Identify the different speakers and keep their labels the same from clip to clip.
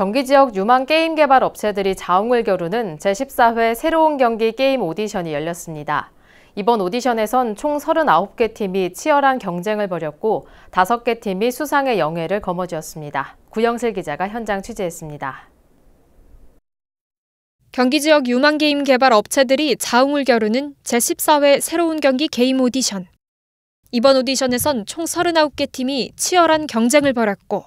Speaker 1: 경기 지역 유망 게임 개발 업체들이 자웅을 겨루는 제14회 새로운 경기 게임 오디션이 열렸습니다. 이번 오디션에선 총 39개 팀이 치열한 경쟁을 벌였고 5개 팀이 수상의 영예를 거머쥐었습니다. 구영슬
Speaker 2: 기자가 현장 취재했습니다. 경기 지역 유망 게임 개발 업체들이 자웅을 겨루는 제14회 새로운 경기 게임 오디션. 이번 오디션에선 총 39개 팀이 치열한 경쟁을 벌였고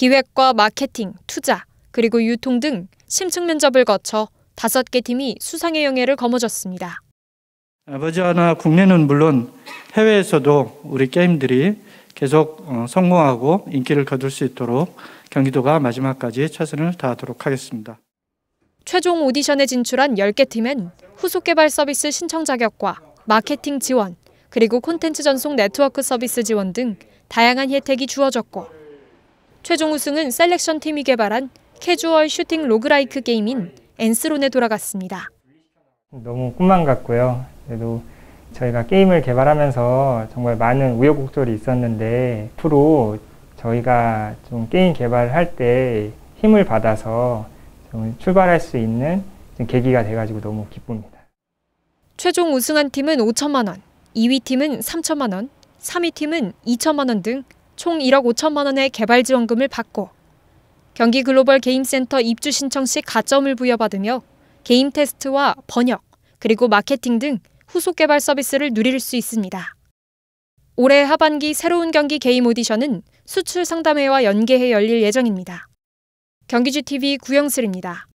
Speaker 2: 기획과 마케팅, 투자, 그리고 유통 등 심층 면접을 거쳐 다섯 개 팀이 수상의 영예를 거머졌습니다.
Speaker 3: 아버지나 국내는 물론 해외에서도 우리 게임들이 계속 어, 성공하고 인기를 거둘 수 있도록 경기도가 마지막까지 최선을 다하도록 하겠습니다.
Speaker 2: 최종 오디션에 진출한 10개 팀엔 후속 개발 서비스 신청 자격과 마케팅 지원, 그리고 콘텐츠 전속 네트워크 서비스 지원 등 다양한 혜택이 주어졌고 최종 우승은 셀렉션 팀이 개발한 캐주얼 슈팅 로그라이크 게임인 엔스론에 돌아갔습니다.
Speaker 4: 너무 꿈만 같고요. 그래도 저희가 게임을 개발하면서 정말 많은 우여곡절이 있었는데 앞으로 저희가 좀 게임 개발할 때 힘을 받아서 출발할 수 있는 계기가 돼가지고 너무 기쁩니다.
Speaker 2: 최종 우승한 팀은 5천만 원, 2위 팀은 3천만 원, 3위 팀은 2천만 원등 총 1억 5천만 원의 개발 지원금을 받고 경기 글로벌 게임센터 입주 신청 시 가점을 부여받으며 게임 테스트와 번역, 그리고 마케팅 등 후속 개발 서비스를 누릴 수 있습니다. 올해 하반기 새로운 경기 게임 오디션은 수출 상담회와 연계해 열릴 예정입니다. 경기지 t v 구영슬입니다.